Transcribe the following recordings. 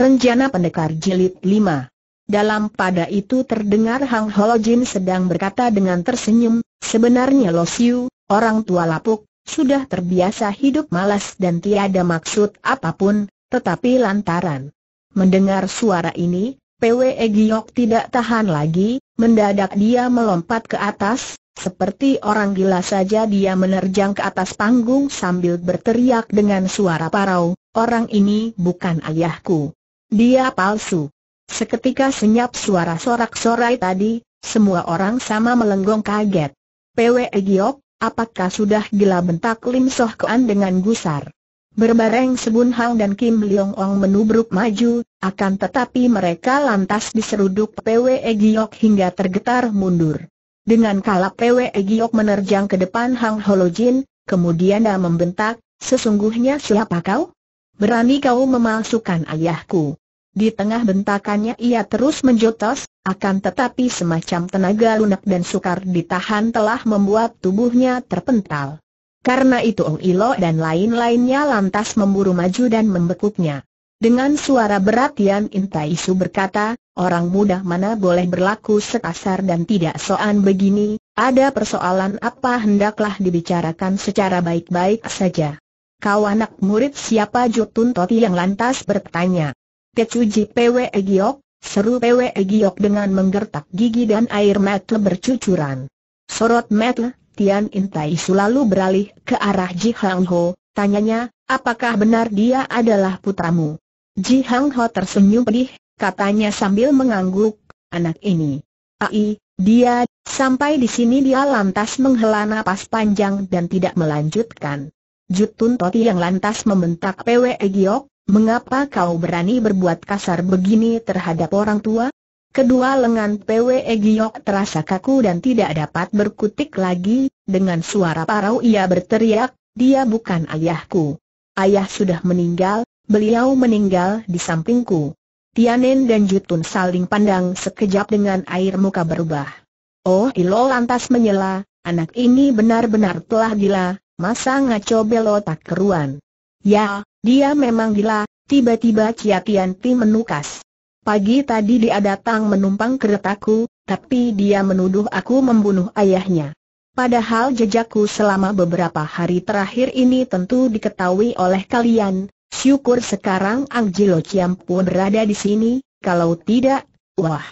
Renjana Pendekar Jilid 5 Dalam pada itu terdengar Hang Holojin sedang berkata dengan tersenyum, sebenarnya Lo Siu, orang tua lapuk, sudah terbiasa hidup malas dan tiada maksud apapun, tetapi lantaran mendengar suara ini, PWE Giok tidak tahan lagi, mendadak dia melompat ke atas, seperti orang gila saja dia menerjang ke atas panggung sambil berteriak dengan suara parau, orang ini bukan ayahku. Dia palsu. Seketika senyap suara sorak-sorai tadi, semua orang sama melenggong kaget. PW Giok, apakah sudah gila bentak Lim Soh Kuan dengan gusar? Berbareng Sebun Hang dan Kim Leong Ong menubruk maju, akan tetapi mereka lantas diseruduk PW Giok hingga tergetar mundur. Dengan kala PW Giok menerjang ke depan Hang Holojin, kemudian dia membentak, sesungguhnya siapa kau? Berani kau memalsukan ayahku? Di tengah bentakannya ia terus menjotos, akan tetapi semacam tenaga lunak dan sukar ditahan telah membuat tubuhnya terpental. Karena itu Ong Ilo dan lain-lainnya lantas memburu maju dan membekuknya. Dengan suara berat Yan Intai berkata, orang muda mana boleh berlaku sekasar dan tidak soan begini, ada persoalan apa hendaklah dibicarakan secara baik-baik saja. Kau anak murid siapa Jutun Toti yang lantas bertanya. Tecuji PW Giok, seru PW Giok dengan menggertak gigi dan air mata bercucuran. Sorot mata, Tian Intai selalu beralih ke arah Ji Hang Ho, tanyanya, apakah benar dia adalah putramu? Ji Hang Ho tersenyum pedih, katanya sambil mengangguk, anak ini. Ai, dia, sampai di sini dia lantas menghela napas panjang dan tidak melanjutkan. Jutun Toti yang lantas membentak PW Giok, Mengapa kau berani berbuat kasar begini terhadap orang tua? Kedua lengan PWE Giok terasa kaku dan tidak dapat berkutik lagi, dengan suara parau ia berteriak, dia bukan ayahku. Ayah sudah meninggal, beliau meninggal di sampingku. Tianen dan Jutun saling pandang sekejap dengan air muka berubah. Oh Ilo lantas menyela, anak ini benar-benar telah gila, masa ngaco belotak keruan. Ya, dia memang gila, tiba-tiba Chia Tian Ti menukas. Pagi tadi dia datang menumpang keretaku, tapi dia menuduh aku membunuh ayahnya. Padahal jejakku selama beberapa hari terakhir ini tentu diketahui oleh kalian, syukur sekarang Ang Jilo pun berada di sini, kalau tidak, wah.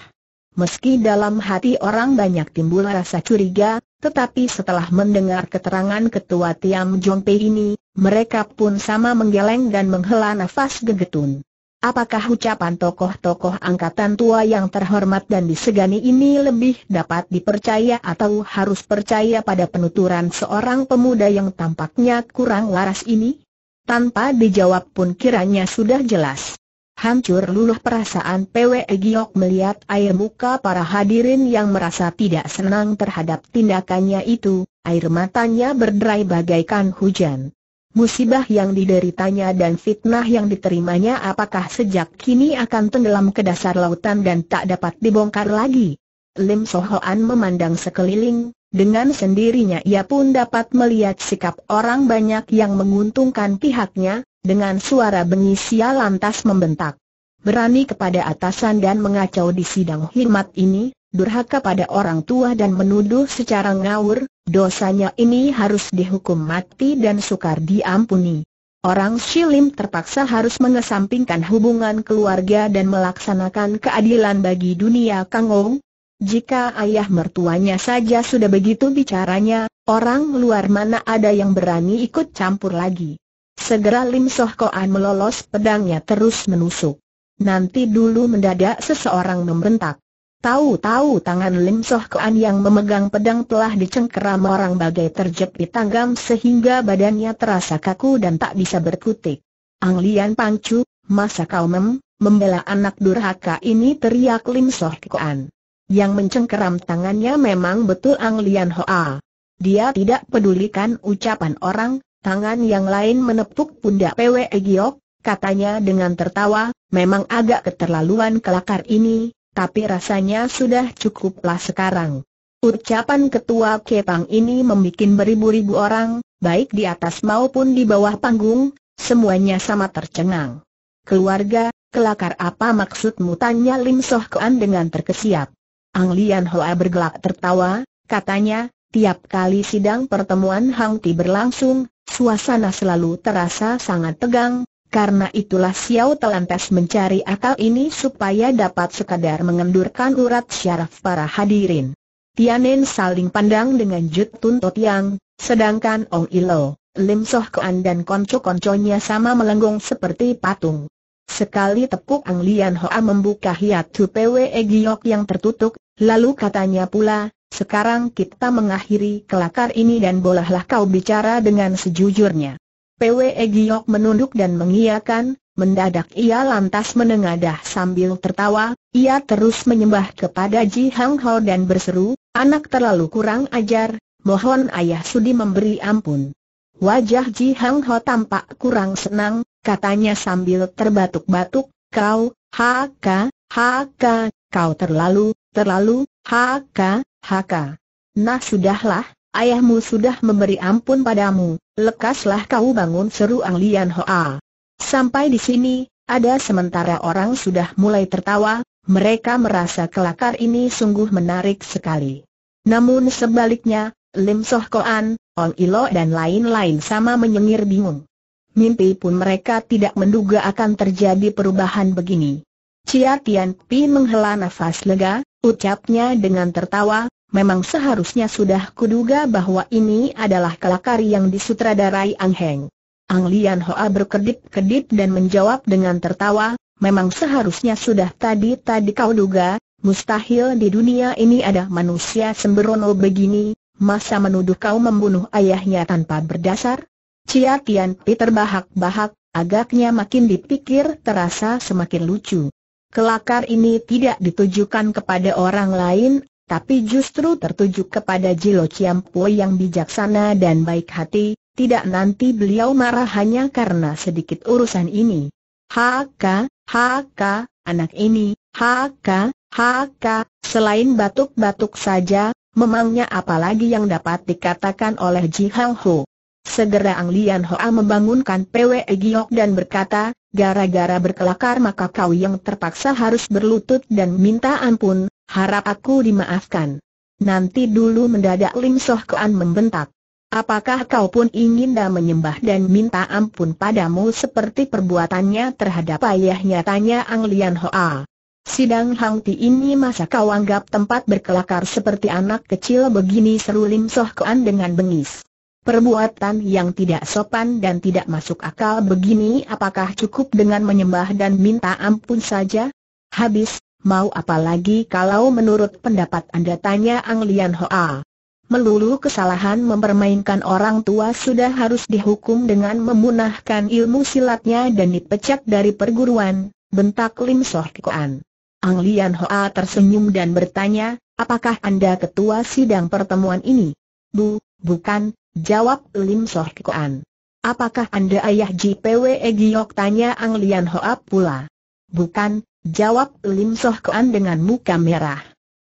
Meski dalam hati orang banyak timbul rasa curiga, tetapi setelah mendengar keterangan ketua Tiam Jongpe ini, mereka pun sama menggeleng dan menghela nafas gegetun. Apakah ucapan tokoh-tokoh angkatan tua yang terhormat dan disegani ini lebih dapat dipercaya atau harus percaya pada penuturan seorang pemuda yang tampaknya kurang laras ini? Tanpa dijawab pun kiranya sudah jelas. Hancur luluh perasaan PW Giok melihat air muka para hadirin yang merasa tidak senang terhadap tindakannya itu, air matanya berderai bagaikan hujan. Musibah yang dideritanya dan fitnah yang diterimanya apakah sejak kini akan tenggelam ke dasar lautan dan tak dapat dibongkar lagi? Lim Sohoan memandang sekeliling, dengan sendirinya ia pun dapat melihat sikap orang banyak yang menguntungkan pihaknya, dengan suara bengi sia lantas membentak. Berani kepada atasan dan mengacau di sidang hormat ini, durhaka pada orang tua dan menuduh secara ngawur, dosanya ini harus dihukum mati dan sukar diampuni. Orang Shilim terpaksa harus mengesampingkan hubungan keluarga dan melaksanakan keadilan bagi dunia Kangou. Jika ayah mertuanya saja sudah begitu bicaranya, orang luar mana ada yang berani ikut campur lagi. Segera Lim Soh Koan melolos pedangnya terus menusuk. Nanti dulu mendadak seseorang membentak. Tahu-tahu tangan Lim Soh Koan yang memegang pedang telah dicengkeram orang bagai terjepit tanggam sehingga badannya terasa kaku dan tak bisa berkutik. Ang Lian Pangcu, masa kau mem, membela anak durhaka ini teriak Lim Soh Koan. Yang mencengkeram tangannya memang betul Ang Lian Hoa. Dia tidak pedulikan ucapan orang, tangan yang lain menepuk pundak Pwe Giok, katanya dengan tertawa, memang agak keterlaluan kelakar ini, tapi rasanya sudah cukuplah sekarang. Ucapan ketua Kepang ini membuat beribu-ribu orang, baik di atas maupun di bawah panggung, semuanya sama tercengang. Keluarga, kelakar apa maksudmu tanya Lim Soh Kuan dengan terkesiap. Ang Lian Hoa bergelak tertawa, katanya, Tiap kali sidang pertemuan Hang Ti berlangsung, suasana selalu terasa sangat tegang, karena itulah Xiao Telantas mencari akal ini supaya dapat sekadar mengendurkan urat syaraf para hadirin. Tianen saling pandang dengan Jut Tun yang, sedangkan Ong Ilo, Lim Soh Kuan dan konco-konconya sama melenggung seperti patung. Sekali tepuk Ang Lian Hoa membuka hiat PWE Egyok yang tertutup, lalu katanya pula, sekarang kita mengakhiri kelakar ini dan bolehlah kau bicara dengan sejujurnya. PWE Giok menunduk dan mengiyakan, mendadak ia lantas menengadah sambil tertawa, ia terus menyembah kepada Ji Hang Ho dan berseru, anak terlalu kurang ajar, mohon ayah sudi memberi ampun. Wajah Ji Hang Ho tampak kurang senang, katanya sambil terbatuk-batuk, kau, haka, haka, kau terlalu, terlalu, Haka, haka. Nah sudahlah, ayahmu sudah memberi ampun padamu, lekaslah kau bangun seru Ang Lian Hoa. Sampai di sini, ada sementara orang sudah mulai tertawa, mereka merasa kelakar ini sungguh menarik sekali. Namun sebaliknya, Lim Soh Koan, Ong Ilo dan lain-lain sama menyengir bingung. Mimpi pun mereka tidak menduga akan terjadi perubahan begini. Cia Tian Pi menghela nafas lega, Ucapnya dengan tertawa, memang seharusnya sudah kuduga bahwa ini adalah kelakar yang disutradarai Ang Heng. Ang Lian Hoa berkedip-kedip dan menjawab dengan tertawa, memang seharusnya sudah tadi-tadi kau duga, mustahil di dunia ini ada manusia sembrono begini, masa menuduh kau membunuh ayahnya tanpa berdasar? Cia Tian Pi terbahak-bahak, agaknya makin dipikir terasa semakin lucu. Kelakar ini tidak ditujukan kepada orang lain, tapi justru tertuju kepada Jilo Po yang bijaksana dan baik hati, tidak nanti beliau marah hanya karena sedikit urusan ini. Haka, haka, anak ini, haka, haka, selain batuk-batuk saja, memangnya apalagi yang dapat dikatakan oleh Ji Hang Ho. Segera Ang Lian Hoa membangunkan PWE Giok dan berkata, gara-gara berkelakar maka kau yang terpaksa harus berlutut dan minta ampun, harap aku dimaafkan. Nanti dulu mendadak Lim Soh Kean membentak. Apakah kau pun ingin dah menyembah dan minta ampun padamu seperti perbuatannya terhadap ayahnya tanya Ang Lian Hoa. Sidang Hang Ti ini masa kau anggap tempat berkelakar seperti anak kecil begini seru Lim Soh Kuan dengan bengis. Perbuatan yang tidak sopan dan tidak masuk akal begini apakah cukup dengan menyembah dan minta ampun saja? Habis, mau apa lagi kalau menurut pendapat Anda tanya Ang Lian Hoa? Melulu kesalahan mempermainkan orang tua sudah harus dihukum dengan memunahkan ilmu silatnya dan dipecat dari perguruan, bentak Lim Soh Kikoan. Ang Lian Hoa tersenyum dan bertanya, apakah Anda ketua sidang pertemuan ini? Bu, bukan, Jawab Lim Soh Kikoan. Apakah anda ayah JPW Egyok tanya Ang Lian Hoa pula? Bukan, jawab Lim Soh Kikoan dengan muka merah.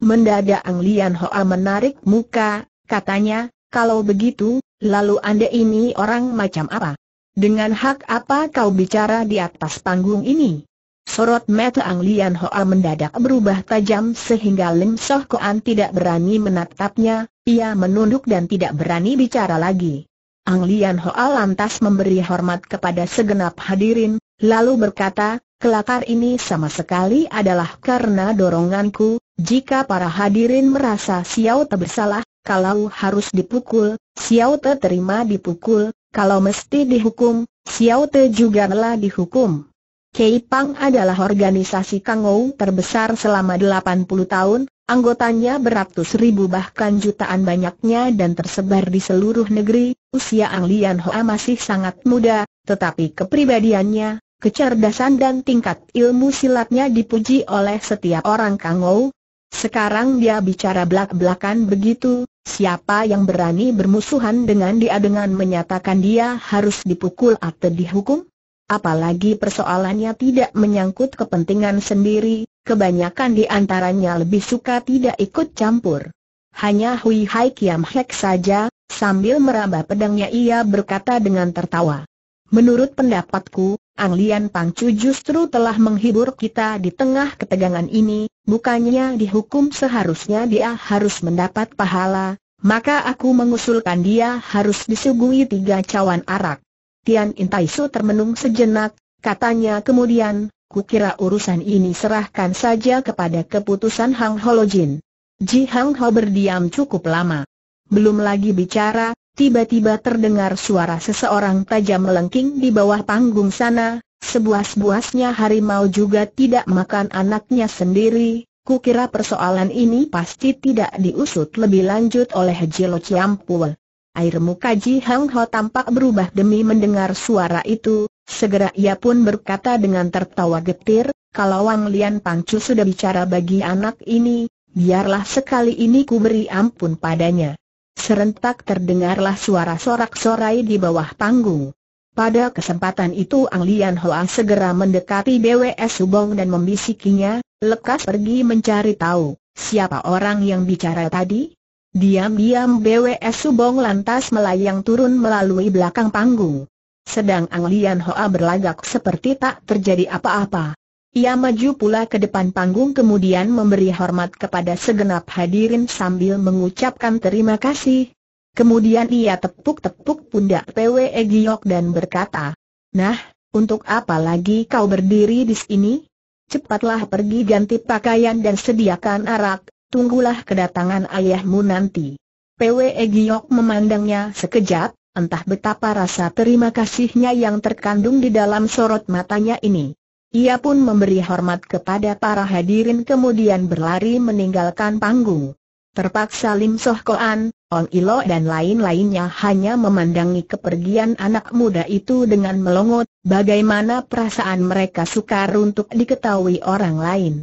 Mendadak Ang Lian Hoa menarik muka, katanya, kalau begitu, lalu anda ini orang macam apa? Dengan hak apa kau bicara di atas panggung ini? Sorot mata Ang Lian Hoa mendadak berubah tajam sehingga Lim Soh Koan tidak berani menatapnya, ia menunduk dan tidak berani bicara lagi. Ang Lian Hoa lantas memberi hormat kepada segenap hadirin, lalu berkata, kelakar ini sama sekali adalah karena doronganku, jika para hadirin merasa Xiao Te bersalah, kalau harus dipukul, Xiao Te terima dipukul, kalau mesti dihukum, Xiao Te juga telah dihukum. Keipang adalah organisasi Kangou terbesar selama 80 tahun, anggotanya beratus ribu bahkan jutaan banyaknya dan tersebar di seluruh negeri, usia Ang Lian Hoa masih sangat muda, tetapi kepribadiannya, kecerdasan dan tingkat ilmu silatnya dipuji oleh setiap orang Kangou. Sekarang dia bicara belak-belakan begitu, siapa yang berani bermusuhan dengan dia dengan menyatakan dia harus dipukul atau dihukum? Apalagi persoalannya tidak menyangkut kepentingan sendiri, kebanyakan di antaranya lebih suka tidak ikut campur. Hanya Hui Hai Kiam Hek saja, sambil meraba pedangnya ia berkata dengan tertawa. Menurut pendapatku, Ang Lian Pang Chu justru telah menghibur kita di tengah ketegangan ini, bukannya dihukum seharusnya dia harus mendapat pahala, maka aku mengusulkan dia harus disuguhi tiga cawan arak. Tian Intaisu termenung sejenak, katanya kemudian, kukira urusan ini serahkan saja kepada keputusan Hang Holojin. Ji Hang Ho berdiam cukup lama. Belum lagi bicara, tiba-tiba terdengar suara seseorang tajam melengking di bawah panggung sana, sebuas-buasnya harimau juga tidak makan anaknya sendiri, Kukira persoalan ini pasti tidak diusut lebih lanjut oleh Jilo Ciampul. Air muka Ji Hang Ho tampak berubah demi mendengar suara itu, segera ia pun berkata dengan tertawa getir, kalau Wang Lian Pang Chu sudah bicara bagi anak ini, biarlah sekali ini ku beri ampun padanya. Serentak terdengarlah suara sorak-sorai di bawah panggung. Pada kesempatan itu Ang Lian Hoa segera mendekati BWS Subong dan membisikinya, lekas pergi mencari tahu, siapa orang yang bicara tadi? Diam-diam BWS Subong lantas melayang turun melalui belakang panggung. Sedang Ang Lian Hoa berlagak seperti tak terjadi apa-apa. Ia maju pula ke depan panggung kemudian memberi hormat kepada segenap hadirin sambil mengucapkan terima kasih. Kemudian ia tepuk-tepuk pundak PWE Giok dan berkata, Nah, untuk apa lagi kau berdiri di sini? Cepatlah pergi ganti pakaian dan sediakan arak, tunggulah kedatangan ayahmu nanti. PWE Giok memandangnya sekejap, entah betapa rasa terima kasihnya yang terkandung di dalam sorot matanya ini. Ia pun memberi hormat kepada para hadirin kemudian berlari meninggalkan panggung. Terpaksa Lim Soh Koan, Ong Ilo dan lain-lainnya hanya memandangi kepergian anak muda itu dengan melongot, bagaimana perasaan mereka sukar untuk diketahui orang lain.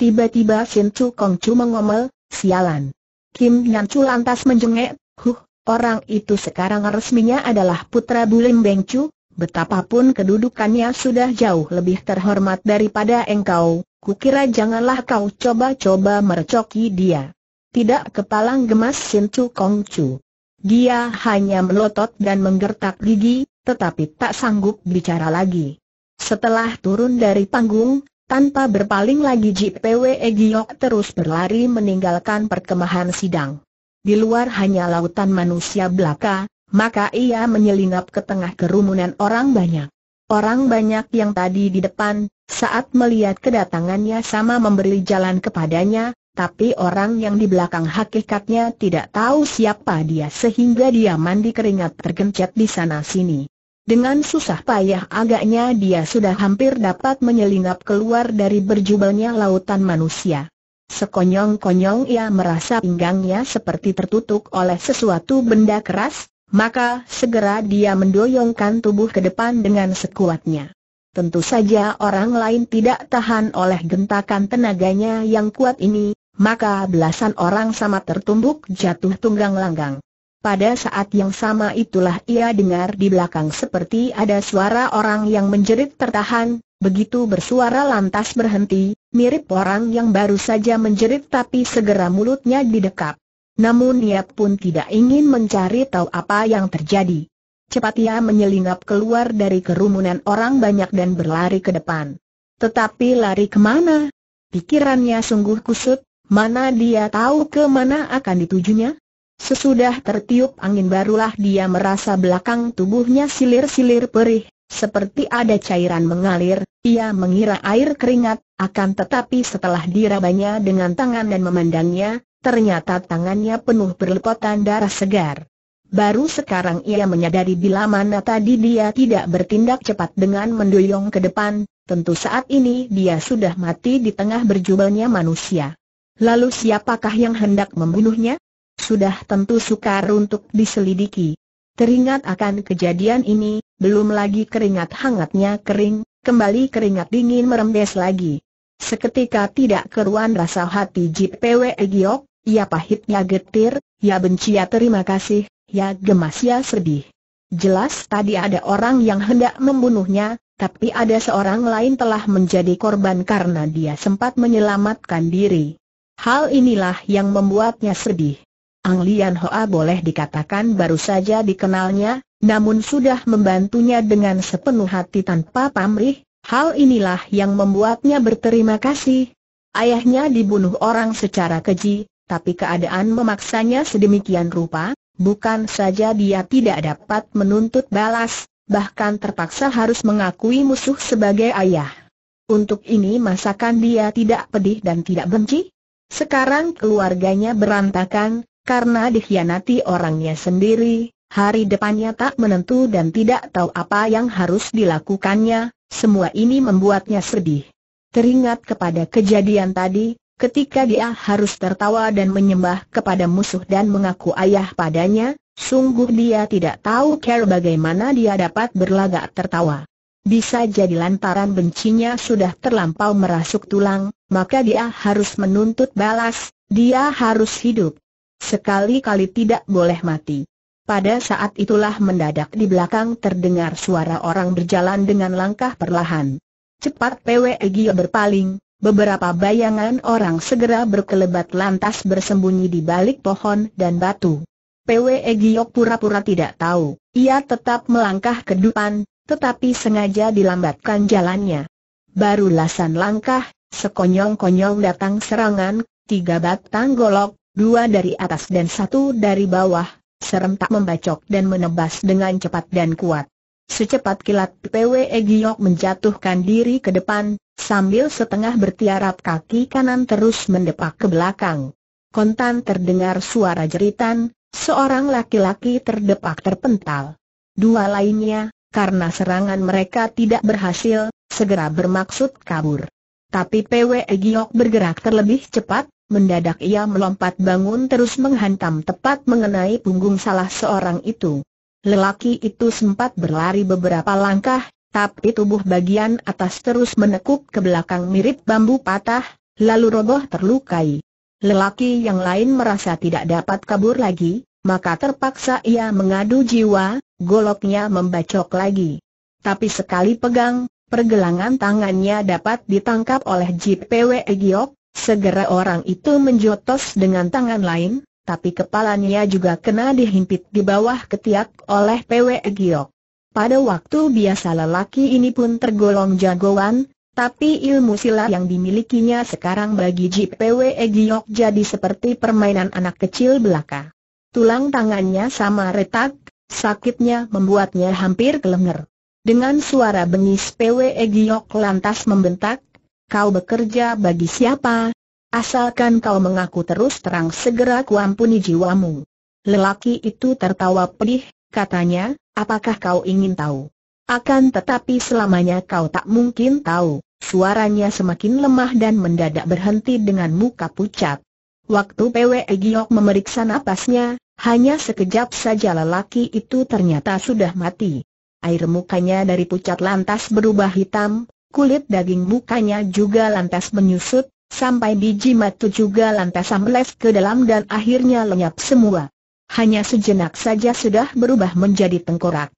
Tiba-tiba Shin Chu Kong Chu mengomel, sialan. Kim Nan Chu lantas menjengek, huh, orang itu sekarang resminya adalah putra Bulim Beng Chu, betapapun kedudukannya sudah jauh lebih terhormat daripada engkau, kukira janganlah kau coba-coba mercoki dia. Tidak kepalang gemas Shin Chu Kong Chu. Dia hanya melotot dan menggertak gigi, tetapi tak sanggup bicara lagi. Setelah turun dari panggung, tanpa berpaling lagi JPW e Giok terus berlari meninggalkan perkemahan sidang. Di luar hanya lautan manusia belaka, maka ia menyelinap ke tengah kerumunan orang banyak. Orang banyak yang tadi di depan, saat melihat kedatangannya sama memberi jalan kepadanya, tapi orang yang di belakang hakikatnya tidak tahu siapa dia sehingga dia mandi keringat tergencet di sana-sini. Dengan susah payah agaknya dia sudah hampir dapat menyelinap keluar dari berjubelnya lautan manusia. Sekonyong-konyong ia merasa pinggangnya seperti tertutup oleh sesuatu benda keras, maka segera dia mendoyongkan tubuh ke depan dengan sekuatnya. Tentu saja orang lain tidak tahan oleh gentakan tenaganya yang kuat ini, maka belasan orang sama tertumbuk jatuh tunggang langgang. Pada saat yang sama itulah ia dengar di belakang seperti ada suara orang yang menjerit tertahan, begitu bersuara lantas berhenti, mirip orang yang baru saja menjerit tapi segera mulutnya didekap. Namun ia pun tidak ingin mencari tahu apa yang terjadi. Cepat ia menyelinap keluar dari kerumunan orang banyak dan berlari ke depan. Tetapi lari kemana? Pikirannya sungguh kusut, mana dia tahu kemana akan ditujunya? Sesudah tertiup angin barulah dia merasa belakang tubuhnya silir-silir perih, seperti ada cairan mengalir, ia mengira air keringat, akan tetapi setelah dirabanya dengan tangan dan memandangnya, ternyata tangannya penuh berlepotan darah segar. Baru sekarang ia menyadari bila mana tadi dia tidak bertindak cepat dengan mendoyong ke depan, tentu saat ini dia sudah mati di tengah berjubelnya manusia. Lalu siapakah yang hendak membunuhnya? sudah tentu sukar untuk diselidiki. Teringat akan kejadian ini, belum lagi keringat hangatnya kering, kembali keringat dingin merembes lagi. Seketika tidak keruan rasa hati JPW Giok, ya pahitnya getir, ya benci ya terima kasih, ya gemas ya sedih. Jelas tadi ada orang yang hendak membunuhnya, tapi ada seorang lain telah menjadi korban karena dia sempat menyelamatkan diri. Hal inilah yang membuatnya sedih. Ang Lian Hoa boleh dikatakan baru saja dikenalnya, namun sudah membantunya dengan sepenuh hati tanpa pamrih, hal inilah yang membuatnya berterima kasih. Ayahnya dibunuh orang secara keji, tapi keadaan memaksanya sedemikian rupa, bukan saja dia tidak dapat menuntut balas, bahkan terpaksa harus mengakui musuh sebagai ayah. Untuk ini masakan dia tidak pedih dan tidak benci? Sekarang keluarganya berantakan, karena dikhianati orangnya sendiri, hari depannya tak menentu dan tidak tahu apa yang harus dilakukannya, semua ini membuatnya sedih. Teringat kepada kejadian tadi, ketika dia harus tertawa dan menyembah kepada musuh dan mengaku ayah padanya, sungguh dia tidak tahu care bagaimana dia dapat berlagak tertawa. Bisa jadi lantaran bencinya sudah terlampau merasuk tulang, maka dia harus menuntut balas, dia harus hidup. Sekali-kali tidak boleh mati. Pada saat itulah mendadak di belakang terdengar suara orang berjalan dengan langkah perlahan. Cepat PW Gio berpaling, beberapa bayangan orang segera berkelebat lantas bersembunyi di balik pohon dan batu. PW Gio pura-pura tidak tahu, ia tetap melangkah ke depan, tetapi sengaja dilambatkan jalannya. Baru lasan langkah, sekonyong-konyong datang serangan, tiga batang golok, dua dari atas dan satu dari bawah, serentak membacok dan menebas dengan cepat dan kuat. Secepat kilat PWE Giok menjatuhkan diri ke depan, sambil setengah bertiarap kaki kanan terus mendepak ke belakang. Kontan terdengar suara jeritan, seorang laki-laki terdepak terpental. Dua lainnya, karena serangan mereka tidak berhasil, segera bermaksud kabur. Tapi PW Giok bergerak terlebih cepat, mendadak ia melompat bangun terus menghantam tepat mengenai punggung salah seorang itu. Lelaki itu sempat berlari beberapa langkah, tapi tubuh bagian atas terus menekuk ke belakang mirip bambu patah, lalu roboh terlukai. Lelaki yang lain merasa tidak dapat kabur lagi, maka terpaksa ia mengadu jiwa, goloknya membacok lagi. Tapi sekali pegang, pergelangan tangannya dapat ditangkap oleh JPW Egyok. segera orang itu menjotos dengan tangan lain, tapi kepalanya juga kena dihimpit di bawah ketiak oleh PW Egyok. Pada waktu biasa lelaki ini pun tergolong jagoan, tapi ilmu silat yang dimilikinya sekarang bagi JPW Egyok jadi seperti permainan anak kecil belaka. Tulang tangannya sama retak, sakitnya membuatnya hampir kelengar. Dengan suara bengis PWE Giok lantas membentak, kau bekerja bagi siapa? Asalkan kau mengaku terus terang segera kuampuni jiwamu. Lelaki itu tertawa pedih, katanya, apakah kau ingin tahu? Akan tetapi selamanya kau tak mungkin tahu. Suaranya semakin lemah dan mendadak berhenti dengan muka pucat. Waktu PWE Giok memeriksa napasnya, hanya sekejap saja lelaki itu ternyata sudah mati air mukanya dari pucat lantas berubah hitam, kulit daging mukanya juga lantas menyusut, sampai biji matu juga lantas ambles ke dalam dan akhirnya lenyap semua. Hanya sejenak saja sudah berubah menjadi tengkorak.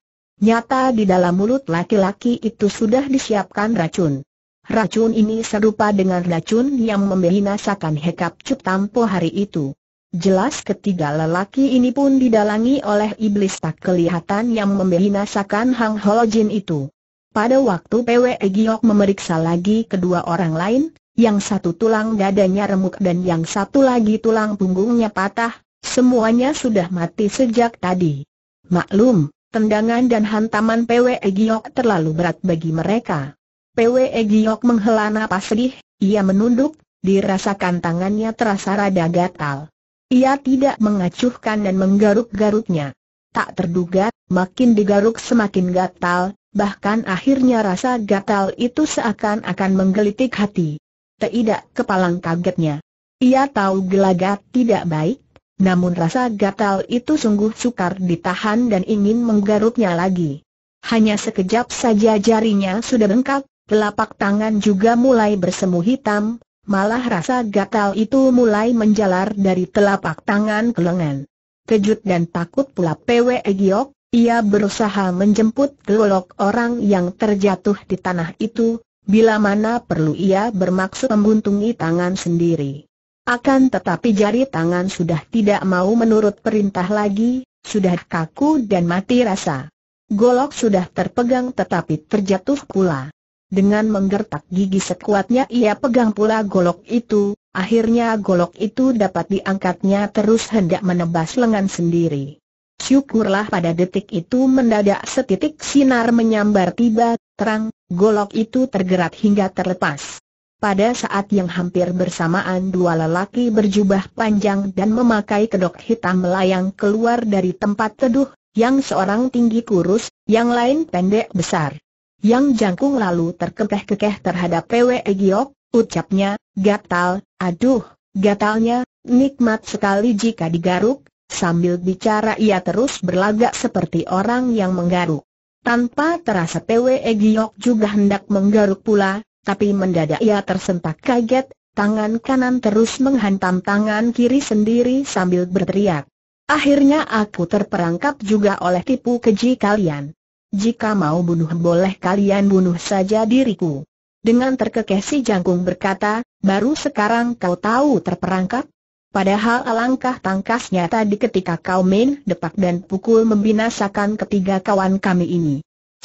Nyata di dalam mulut laki-laki itu sudah disiapkan racun. Racun ini serupa dengan racun yang membinasakan Hekap Cup Tampo hari itu. Jelas ketiga lelaki ini pun didalangi oleh iblis tak kelihatan yang membinasakan Hang Holo itu. Pada waktu PW e Giok memeriksa lagi kedua orang lain, yang satu tulang dadanya remuk dan yang satu lagi tulang punggungnya patah, semuanya sudah mati sejak tadi. Maklum, tendangan dan hantaman PW e Giok terlalu berat bagi mereka. PW e Giok menghela napas sedih, ia menunduk, dirasakan tangannya terasa rada gatal. Ia tidak mengacuhkan dan menggaruk-garuknya. Tak terduga, makin digaruk semakin gatal, bahkan akhirnya rasa gatal itu seakan-akan menggelitik hati. Tidak kepalang kagetnya. Ia tahu gelagat tidak baik, namun rasa gatal itu sungguh sukar ditahan dan ingin menggaruknya lagi. Hanya sekejap saja jarinya sudah bengkak, telapak tangan juga mulai bersemu hitam, Malah rasa gatal itu mulai menjalar dari telapak tangan ke lengan. Kejut dan takut pula PW Giok, ia berusaha menjemput gelolok orang yang terjatuh di tanah itu, bila mana perlu ia bermaksud membuntungi tangan sendiri. Akan tetapi jari tangan sudah tidak mau menurut perintah lagi, sudah kaku dan mati rasa. Golok sudah terpegang tetapi terjatuh pula. Dengan menggertak gigi sekuatnya ia pegang pula golok itu, akhirnya golok itu dapat diangkatnya terus hendak menebas lengan sendiri. Syukurlah pada detik itu mendadak setitik sinar menyambar tiba, terang, golok itu tergerak hingga terlepas. Pada saat yang hampir bersamaan dua lelaki berjubah panjang dan memakai kedok hitam melayang keluar dari tempat teduh, yang seorang tinggi kurus, yang lain pendek besar yang jangkung lalu terkekeh-kekeh terhadap PW Giok, ucapnya, gatal, aduh, gatalnya, nikmat sekali jika digaruk, sambil bicara ia terus berlagak seperti orang yang menggaruk. Tanpa terasa PW Giok juga hendak menggaruk pula, tapi mendadak ia tersentak kaget, tangan kanan terus menghantam tangan kiri sendiri sambil berteriak. Akhirnya aku terperangkap juga oleh tipu keji kalian jika mau bunuh boleh kalian bunuh saja diriku. Dengan terkekeh si jangkung berkata, baru sekarang kau tahu terperangkap? Padahal alangkah tangkasnya tadi ketika kau main depak dan pukul membinasakan ketiga kawan kami ini.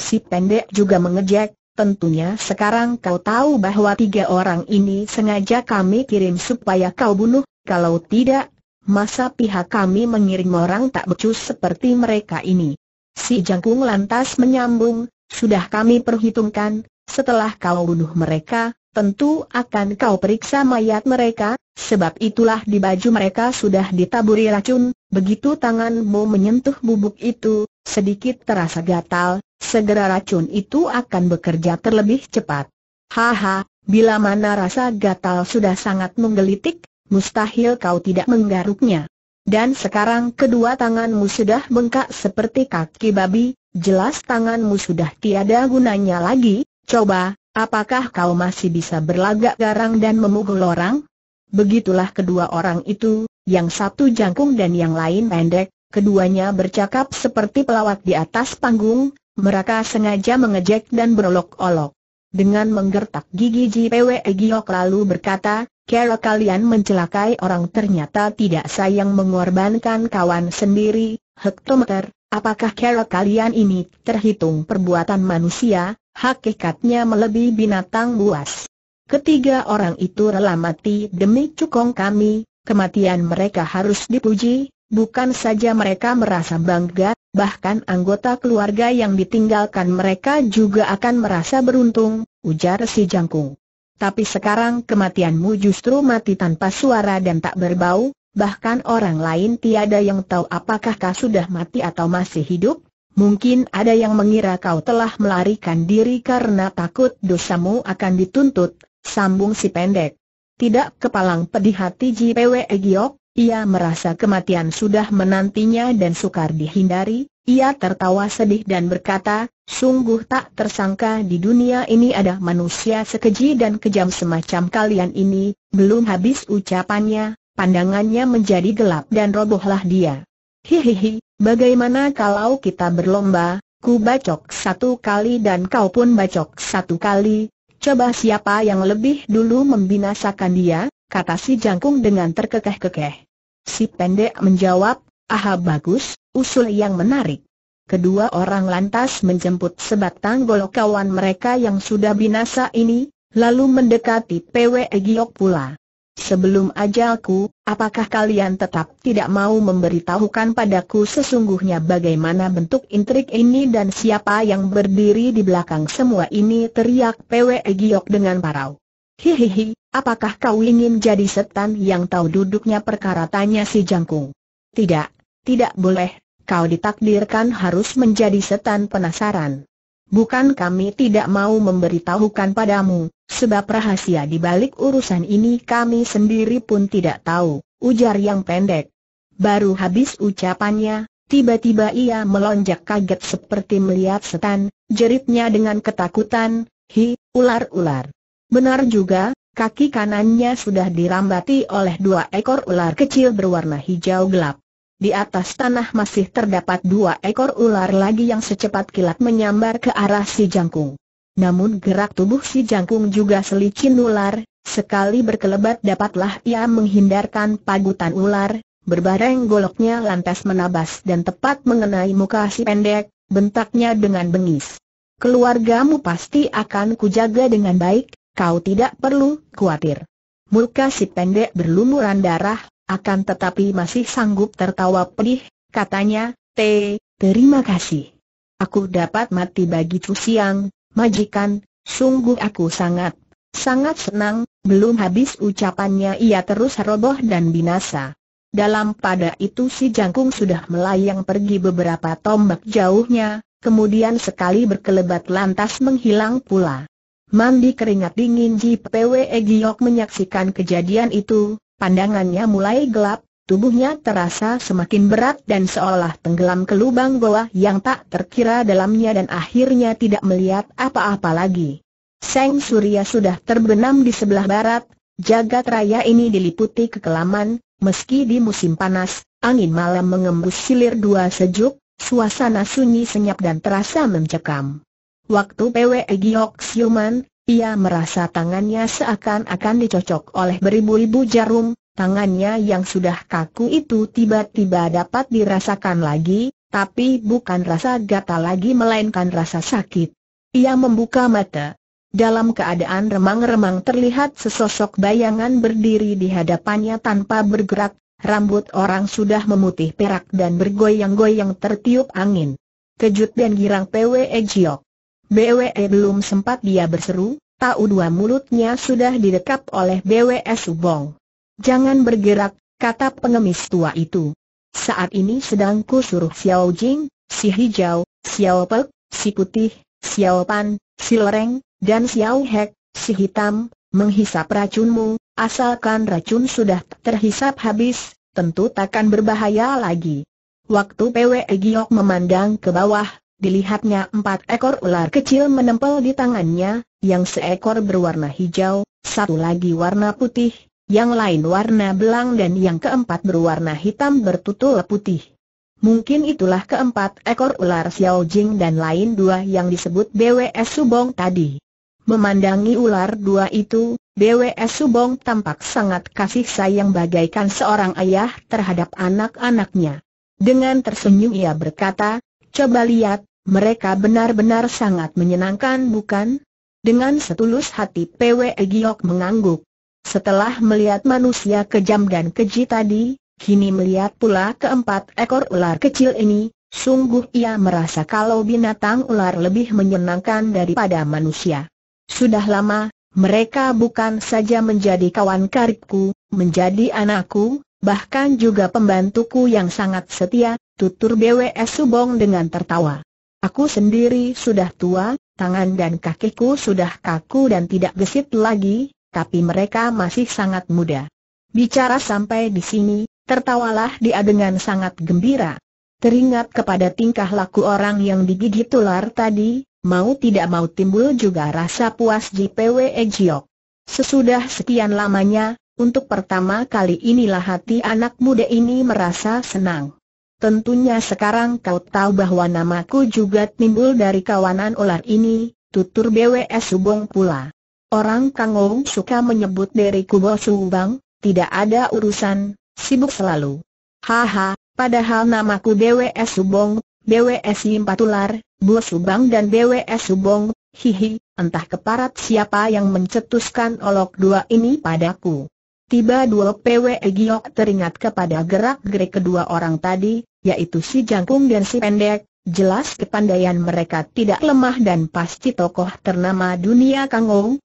Si pendek juga mengejek, tentunya sekarang kau tahu bahwa tiga orang ini sengaja kami kirim supaya kau bunuh, kalau tidak, masa pihak kami mengirim orang tak becus seperti mereka ini. Si Jangkung lantas menyambung, sudah kami perhitungkan, setelah kau bunuh mereka, tentu akan kau periksa mayat mereka, sebab itulah di baju mereka sudah ditaburi racun, begitu tanganmu menyentuh bubuk itu, sedikit terasa gatal, segera racun itu akan bekerja terlebih cepat. Haha, bila mana rasa gatal sudah sangat menggelitik, mustahil kau tidak menggaruknya. Dan sekarang kedua tanganmu sudah bengkak seperti kaki babi, jelas tanganmu sudah tiada gunanya lagi, coba, apakah kau masih bisa berlagak garang dan memukul orang? Begitulah kedua orang itu, yang satu jangkung dan yang lain pendek, keduanya bercakap seperti pelawak di atas panggung, mereka sengaja mengejek dan berolok-olok. Dengan menggertak gigi Ji Giok lalu berkata, Kera kalian mencelakai orang ternyata tidak sayang mengorbankan kawan sendiri, hektometer, apakah kera kalian ini terhitung perbuatan manusia, hakikatnya melebihi binatang buas. Ketiga orang itu rela mati demi cukong kami, kematian mereka harus dipuji, bukan saja mereka merasa bangga, bahkan anggota keluarga yang ditinggalkan mereka juga akan merasa beruntung, ujar si jangkung tapi sekarang kematianmu justru mati tanpa suara dan tak berbau, bahkan orang lain tiada yang tahu apakah kau sudah mati atau masih hidup. Mungkin ada yang mengira kau telah melarikan diri karena takut dosamu akan dituntut, sambung si pendek. Tidak kepalang pedih hati JPW Egyok, ia merasa kematian sudah menantinya dan sukar dihindari, ia tertawa sedih dan berkata, sungguh tak tersangka di dunia ini ada manusia sekeji dan kejam semacam kalian ini, belum habis ucapannya, pandangannya menjadi gelap dan robohlah dia. Hihihi, bagaimana kalau kita berlomba, ku bacok satu kali dan kau pun bacok satu kali, coba siapa yang lebih dulu membinasakan dia, kata si jangkung dengan terkekeh-kekeh. Si pendek menjawab, aha bagus, usul yang menarik. Kedua orang lantas menjemput sebatang golok kawan mereka yang sudah binasa ini, lalu mendekati PW Giok pula. Sebelum ajalku, apakah kalian tetap tidak mau memberitahukan padaku sesungguhnya bagaimana bentuk intrik ini dan siapa yang berdiri di belakang semua ini teriak PW Giok dengan parau. Hihihi, apakah kau ingin jadi setan yang tahu duduknya perkara tanya si Jangkung? Tidak, tidak boleh, kau ditakdirkan harus menjadi setan penasaran. Bukan kami tidak mau memberitahukan padamu, sebab rahasia di balik urusan ini kami sendiri pun tidak tahu, ujar yang pendek. Baru habis ucapannya, tiba-tiba ia melonjak kaget seperti melihat setan, jeritnya dengan ketakutan, hi, ular-ular. Benar juga, kaki kanannya sudah dirambati oleh dua ekor ular kecil berwarna hijau gelap. Di atas tanah masih terdapat dua ekor ular lagi yang secepat kilat menyambar ke arah si jangkung. Namun gerak tubuh si jangkung juga selicin ular, sekali berkelebat dapatlah ia menghindarkan pagutan ular, berbareng goloknya lantas menabas dan tepat mengenai muka si pendek, bentaknya dengan bengis. Keluargamu pasti akan kujaga dengan baik, kau tidak perlu khawatir. Muka si pendek berlumuran darah, akan tetapi masih sanggup tertawa pedih, katanya, T, terima kasih. Aku dapat mati bagi Chu Siang, majikan, sungguh aku sangat, sangat senang, belum habis ucapannya ia terus roboh dan binasa. Dalam pada itu si jangkung sudah melayang pergi beberapa tombak jauhnya, kemudian sekali berkelebat lantas menghilang pula. Mandi keringat dingin Ji Pwe Giok menyaksikan kejadian itu, Pandangannya mulai gelap, tubuhnya terasa semakin berat dan seolah tenggelam ke lubang goa yang tak terkira dalamnya dan akhirnya tidak melihat apa-apa lagi. Seng Surya sudah terbenam di sebelah barat, jagat raya ini diliputi kekelaman, meski di musim panas, angin malam mengembus silir dua sejuk, suasana sunyi senyap dan terasa mencekam. Waktu PWE Giyok Siuman, ia merasa tangannya seakan-akan dicocok oleh beribu-ribu jarum, tangannya yang sudah kaku itu tiba-tiba dapat dirasakan lagi, tapi bukan rasa gatal lagi melainkan rasa sakit. Ia membuka mata. Dalam keadaan remang-remang terlihat sesosok bayangan berdiri di hadapannya tanpa bergerak, rambut orang sudah memutih perak dan bergoyang-goyang tertiup angin. Kejut dan girang Pwe Giok. BWE belum sempat dia berseru, tahu dua mulutnya sudah didekap oleh BWE Subong. Jangan bergerak, kata pengemis tua itu. Saat ini sedang suruh Xiao Jing, si hijau, Xiao Pek, si putih, Xiao Pan, si lereng, dan Xiao Hek, si hitam, menghisap racunmu, asalkan racun sudah terhisap habis, tentu takkan berbahaya lagi. Waktu PWE Giok memandang ke bawah, Dilihatnya empat ekor ular kecil menempel di tangannya, yang seekor berwarna hijau, satu lagi warna putih, yang lain warna belang dan yang keempat berwarna hitam bertutul putih. Mungkin itulah keempat ekor ular Xiao Jing dan lain dua yang disebut BWS Subong tadi. Memandangi ular dua itu, BWS Subong tampak sangat kasih sayang bagaikan seorang ayah terhadap anak-anaknya. Dengan tersenyum ia berkata, coba lihat, mereka benar-benar sangat menyenangkan bukan? Dengan setulus hati PW Giok mengangguk. Setelah melihat manusia kejam dan keji tadi, kini melihat pula keempat ekor ular kecil ini, sungguh ia merasa kalau binatang ular lebih menyenangkan daripada manusia. Sudah lama, mereka bukan saja menjadi kawan karibku, menjadi anakku, bahkan juga pembantuku yang sangat setia, tutur BWS Subong dengan tertawa. Aku sendiri sudah tua, tangan dan kakiku sudah kaku dan tidak gesit lagi, tapi mereka masih sangat muda. Bicara sampai di sini, tertawalah dia dengan sangat gembira. Teringat kepada tingkah laku orang yang digigit ular tadi, mau tidak mau timbul juga rasa puas JPW Ejiok. Sesudah sekian lamanya, untuk pertama kali inilah hati anak muda ini merasa senang. Tentunya sekarang kau tahu bahwa namaku juga timbul dari kawanan ular ini, tutur BWS Subong pula. Orang Kangou suka menyebut diriku Bo Subang, tidak ada urusan, sibuk selalu. Haha, padahal namaku BWS Subong, BWS Yimpat Ular, Bo Subang dan BWS Subong, hihi, entah keparat siapa yang mencetuskan olok dua ini padaku. Tiba dua PW Giok teringat kepada gerak-gerik kedua orang tadi, yaitu si jangkung dan si pendek, jelas kepandaian mereka tidak lemah dan pasti tokoh ternama dunia Kangou.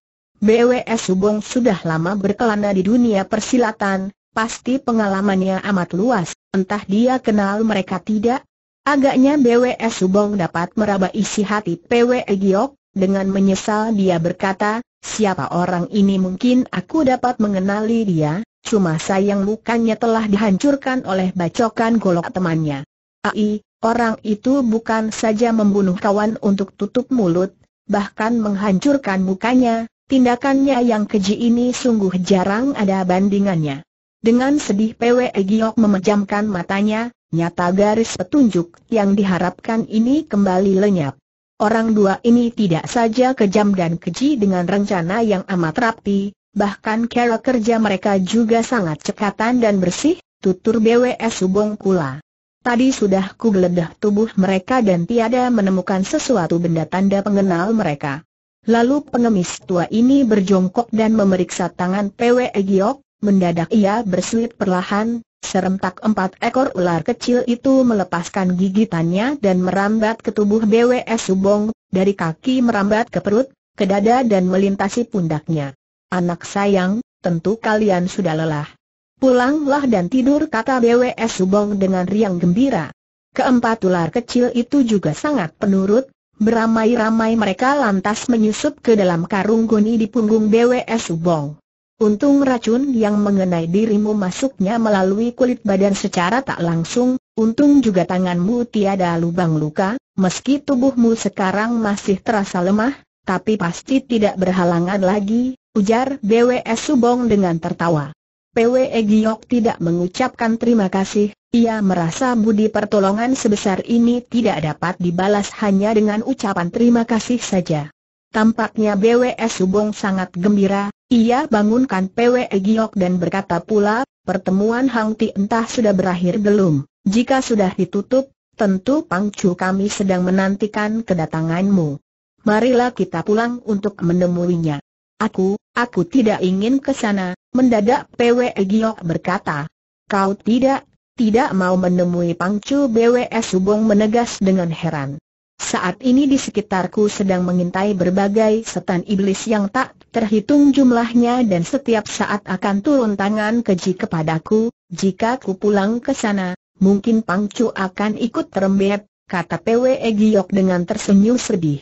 BWS Subong sudah lama berkelana di dunia persilatan, pasti pengalamannya amat luas, entah dia kenal mereka tidak. Agaknya BWS Subong dapat meraba isi hati PW Giok, dengan menyesal dia berkata, siapa orang ini mungkin aku dapat mengenali dia, Cuma sayang mukanya telah dihancurkan oleh bacokan golok temannya. Ai, orang itu bukan saja membunuh kawan untuk tutup mulut, bahkan menghancurkan mukanya, tindakannya yang keji ini sungguh jarang ada bandingannya. Dengan sedih PW Giok memejamkan matanya, nyata garis petunjuk yang diharapkan ini kembali lenyap. Orang dua ini tidak saja kejam dan keji dengan rencana yang amat rapi, bahkan cara kerja mereka juga sangat cekatan dan bersih, tutur BWS Subong pula. Tadi sudah ku geledah tubuh mereka dan tiada menemukan sesuatu benda tanda pengenal mereka. Lalu pengemis tua ini berjongkok dan memeriksa tangan PWE Giok, mendadak ia bersuit perlahan, serentak empat ekor ular kecil itu melepaskan gigitannya dan merambat ke tubuh BWS Subong, dari kaki merambat ke perut, ke dada dan melintasi pundaknya. Anak sayang, tentu kalian sudah lelah. Pulanglah dan tidur kata BWS Subong dengan riang gembira. Keempat ular kecil itu juga sangat penurut, beramai-ramai mereka lantas menyusup ke dalam karung goni di punggung BWS Subong. Untung racun yang mengenai dirimu masuknya melalui kulit badan secara tak langsung, untung juga tanganmu tiada lubang luka, meski tubuhmu sekarang masih terasa lemah, tapi pasti tidak berhalangan lagi, ujar BWS Subong dengan tertawa. PWE Giok tidak mengucapkan terima kasih, ia merasa budi pertolongan sebesar ini tidak dapat dibalas hanya dengan ucapan terima kasih saja. Tampaknya BWS Subong sangat gembira, ia bangunkan PWE Giok dan berkata pula, pertemuan Hang Ti entah sudah berakhir belum, jika sudah ditutup, tentu Pangcu kami sedang menantikan kedatanganmu. Marilah kita pulang untuk menemuinya. Aku, Aku tidak ingin ke sana, mendadak PW Giok berkata. Kau tidak, tidak mau menemui Pangcu BWS Subong menegas dengan heran. Saat ini di sekitarku sedang mengintai berbagai setan iblis yang tak terhitung jumlahnya dan setiap saat akan turun tangan keji kepadaku, jika ku pulang ke sana, mungkin Pangcu akan ikut terembet, kata PW Giok dengan tersenyum sedih.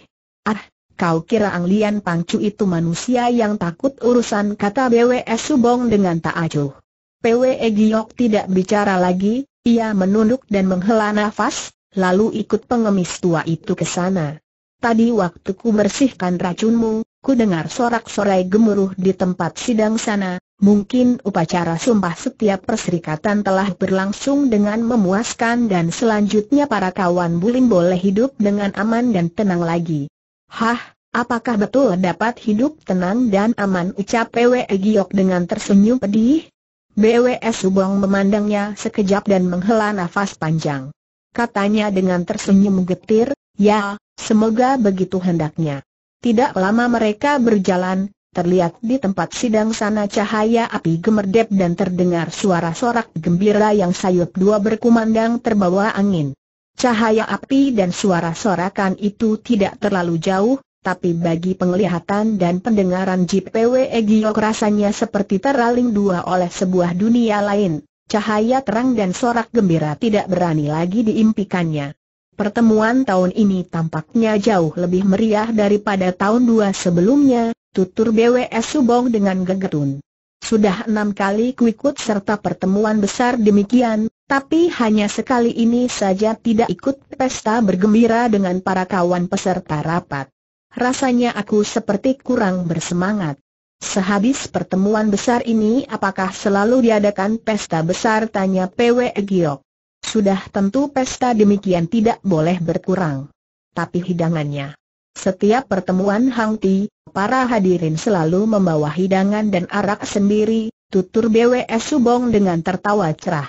Ah, Kau kira Ang Lian Pangcu itu manusia yang takut urusan kata BWS e Subong dengan tak acuh. PWE Giok tidak bicara lagi, ia menunduk dan menghela nafas, lalu ikut pengemis tua itu ke sana. Tadi waktu ku bersihkan racunmu, ku dengar sorak-sorai gemuruh di tempat sidang sana, mungkin upacara sumpah setiap perserikatan telah berlangsung dengan memuaskan dan selanjutnya para kawan bulim boleh hidup dengan aman dan tenang lagi. Hah, apakah betul dapat hidup tenang dan aman ucap Pwe Giok dengan tersenyum pedih? BWS Subong memandangnya sekejap dan menghela nafas panjang. Katanya dengan tersenyum getir, ya, semoga begitu hendaknya. Tidak lama mereka berjalan, terlihat di tempat sidang sana cahaya api gemerdep dan terdengar suara sorak gembira yang sayup dua berkumandang terbawa angin. Cahaya api dan suara sorakan itu tidak terlalu jauh, tapi bagi penglihatan dan pendengaran JPW Egyok rasanya seperti teraling dua oleh sebuah dunia lain. Cahaya terang dan sorak gembira tidak berani lagi diimpikannya. Pertemuan tahun ini tampaknya jauh lebih meriah daripada tahun dua sebelumnya, tutur BWS Subong dengan gegetun. Sudah enam kali ikut serta pertemuan besar demikian, tapi hanya sekali ini saja tidak ikut pesta bergembira dengan para kawan peserta rapat. Rasanya aku seperti kurang bersemangat. Sehabis pertemuan besar ini apakah selalu diadakan pesta besar tanya PW Giok. Sudah tentu pesta demikian tidak boleh berkurang. Tapi hidangannya. Setiap pertemuan Hang Ti, para hadirin selalu membawa hidangan dan arak sendiri, tutur BWS Subong dengan tertawa cerah.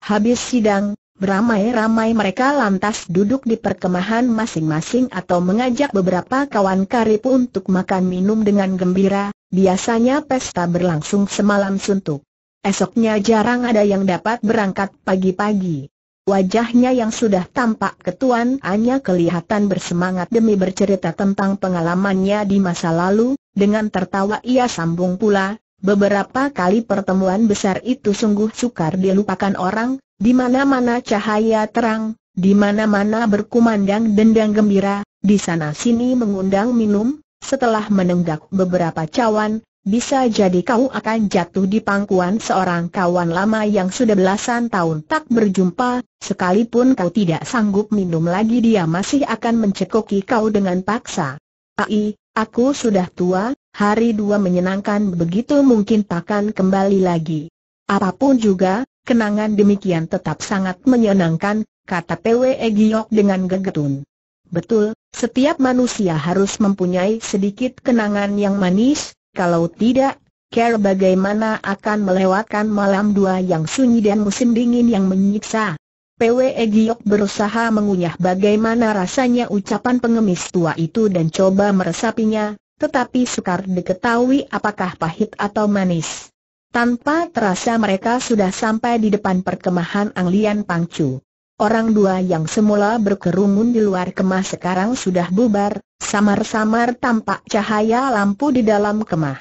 Habis sidang, beramai-ramai mereka lantas duduk di perkemahan masing-masing atau mengajak beberapa kawan karib untuk makan minum dengan gembira, biasanya pesta berlangsung semalam suntuk. Esoknya jarang ada yang dapat berangkat pagi-pagi. Wajahnya yang sudah tampak ketuan hanya kelihatan bersemangat demi bercerita tentang pengalamannya di masa lalu, dengan tertawa ia sambung pula, beberapa kali pertemuan besar itu sungguh sukar dilupakan orang, di mana-mana cahaya terang, di mana-mana berkumandang dendang gembira, di sana-sini mengundang minum, setelah menenggak beberapa cawan, bisa jadi kau akan jatuh di pangkuan seorang kawan lama yang sudah belasan tahun tak berjumpa, sekalipun kau tidak sanggup minum lagi dia masih akan mencekoki kau dengan paksa. Ai, aku sudah tua, hari dua menyenangkan begitu mungkin takkan kembali lagi. Apapun juga, kenangan demikian tetap sangat menyenangkan, kata Pwe Giyok dengan gegetun. Betul, setiap manusia harus mempunyai sedikit kenangan yang manis, kalau tidak, Care bagaimana akan melewatkan malam dua yang sunyi dan musim dingin yang menyiksa. PWE Giok berusaha mengunyah bagaimana rasanya ucapan pengemis tua itu dan coba meresapinya, tetapi sukar diketahui apakah pahit atau manis. Tanpa terasa mereka sudah sampai di depan perkemahan Anglian Pangcu. Orang dua yang semula berkerumun di luar kemah sekarang sudah bubar, samar-samar tampak cahaya lampu di dalam kemah.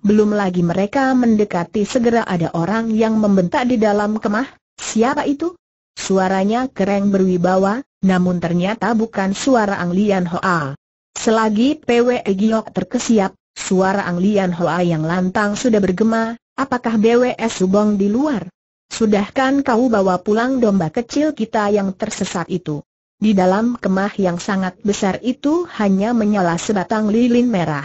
Belum lagi mereka mendekati segera ada orang yang membentak di dalam kemah, siapa itu? Suaranya keren berwibawa, namun ternyata bukan suara Ang Lian Hoa. Selagi PW Giok terkesiap, suara Ang Lian Hoa yang lantang sudah bergema, apakah BWS Subong di luar? Sudahkan kau bawa pulang domba kecil kita yang tersesat itu. Di dalam kemah yang sangat besar itu hanya menyala sebatang lilin merah.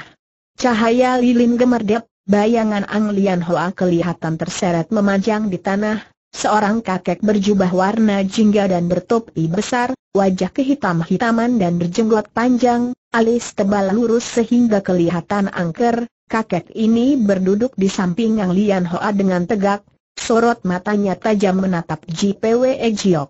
Cahaya lilin gemerdep, bayangan Ang Lian Hoa kelihatan terseret memanjang di tanah, seorang kakek berjubah warna jingga dan bertopi besar, wajah kehitam-hitaman dan berjenggot panjang, alis tebal lurus sehingga kelihatan angker, kakek ini berduduk di samping Ang Lian Hoa dengan tegak, Sorot matanya tajam menatap JPW Ejiok.